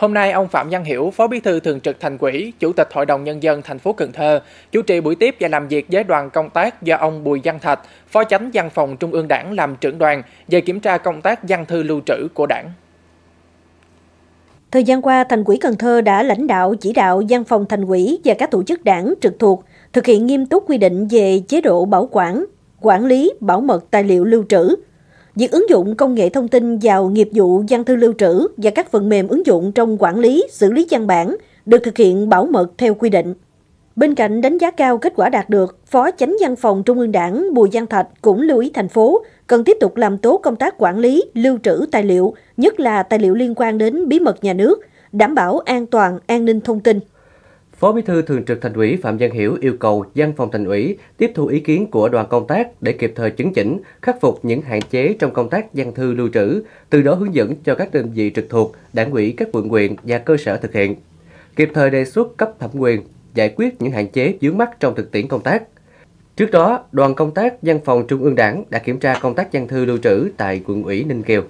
Hôm nay, ông Phạm Văn Hiểu, Phó Bí thư Thường trực Thành ủy, Chủ tịch Hội đồng Nhân dân thành phố Cần Thơ, chủ trì buổi tiếp và làm việc với đoàn công tác do ông Bùi Văn Thạch, Phó Chánh Văn phòng Trung ương Đảng làm trưởng đoàn về kiểm tra công tác văn thư lưu trữ của Đảng. Thời gian qua, Thành ủy Cần Thơ đã lãnh đạo chỉ đạo văn phòng Thành ủy và các tổ chức đảng trực thuộc thực hiện nghiêm túc quy định về chế độ bảo quản, quản lý, bảo mật tài liệu lưu trữ, Việc ứng dụng công nghệ thông tin vào nghiệp vụ văn thư lưu trữ và các phần mềm ứng dụng trong quản lý, xử lý văn bản được thực hiện bảo mật theo quy định. Bên cạnh đánh giá cao kết quả đạt được, Phó Chánh Văn phòng Trung ương Đảng Bùi Giang Thạch cũng lưu ý thành phố cần tiếp tục làm tốt công tác quản lý, lưu trữ tài liệu, nhất là tài liệu liên quan đến bí mật nhà nước, đảm bảo an toàn an ninh thông tin. Phó Bí thư Thường trực Thành ủy Phạm Văn Hiểu yêu cầu Văn phòng Thành ủy tiếp thu ý kiến của đoàn công tác để kịp thời chứng chỉnh, khắc phục những hạn chế trong công tác văn thư lưu trữ, từ đó hướng dẫn cho các đơn vị trực thuộc, đảng ủy các quận huyện và cơ sở thực hiện. Kịp thời đề xuất cấp thẩm quyền giải quyết những hạn chế vướng mắc trong thực tiễn công tác. Trước đó, đoàn công tác Văn phòng Trung ương Đảng đã kiểm tra công tác văn thư lưu trữ tại quận ủy Ninh Kiều.